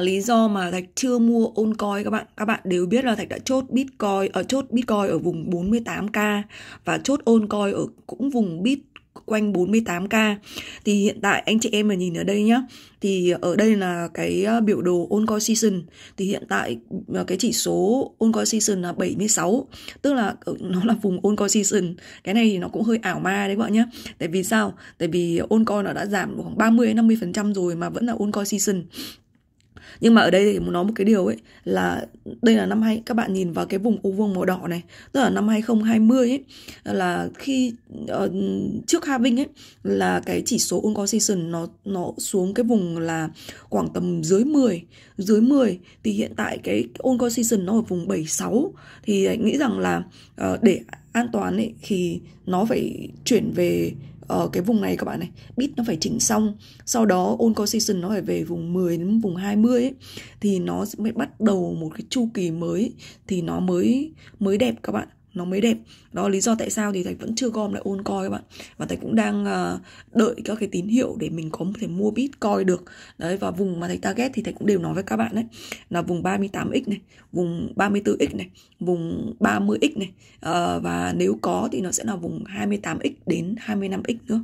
lý do mà Thạch chưa mua ôn coi các bạn các bạn đều biết là Thạch đã chốt Bitcoin ở ờ, uh, chốt Bitcoin ở vùng 48k và chốt ôn coi ở cũng vùng bit quanh 48k thì hiện tại anh chị em mà nhìn ở đây nhá thì ở đây là cái ờ, biểu đồ on call season thì hiện tại ờ, cái chỉ số on call season là 76 tức là nó là vùng on call season cái này thì nó cũng hơi ảo ma đấy các bạn nhá tại vì sao tại vì on call nó đã giảm khoảng 30 50 phần trăm rồi mà vẫn là on call season nhưng mà ở đây thì muốn nói một cái điều ấy là đây là năm hai các bạn nhìn vào cái vùng u vuông màu đỏ này tức là năm 2020 ấy là khi uh, trước Vinh ấy là cái chỉ số on season nó nó xuống cái vùng là khoảng tầm dưới 10 dưới 10 thì hiện tại cái on season nó ở vùng 76 thì nghĩ rằng là uh, để an toàn ấy thì nó phải chuyển về ở ờ, cái vùng này các bạn này bit nó phải chỉnh xong sau đó on call season nó phải về vùng 10 đến vùng 20 ấy, thì nó mới bắt đầu một cái chu kỳ mới thì nó mới mới đẹp các bạn nó mới đẹp đó lý do tại sao thì thầy vẫn chưa gom lại ôn coi các bạn và thầy cũng đang ờ, đợi các cái tín hiệu để mình có thể mua bit coi được đấy và vùng mà thầy target thì thầy cũng đều nói với các bạn đấy là vùng 38x này vùng 34x này vùng 30x này à, và nếu có thì nó sẽ là vùng 28x đến 25x nữa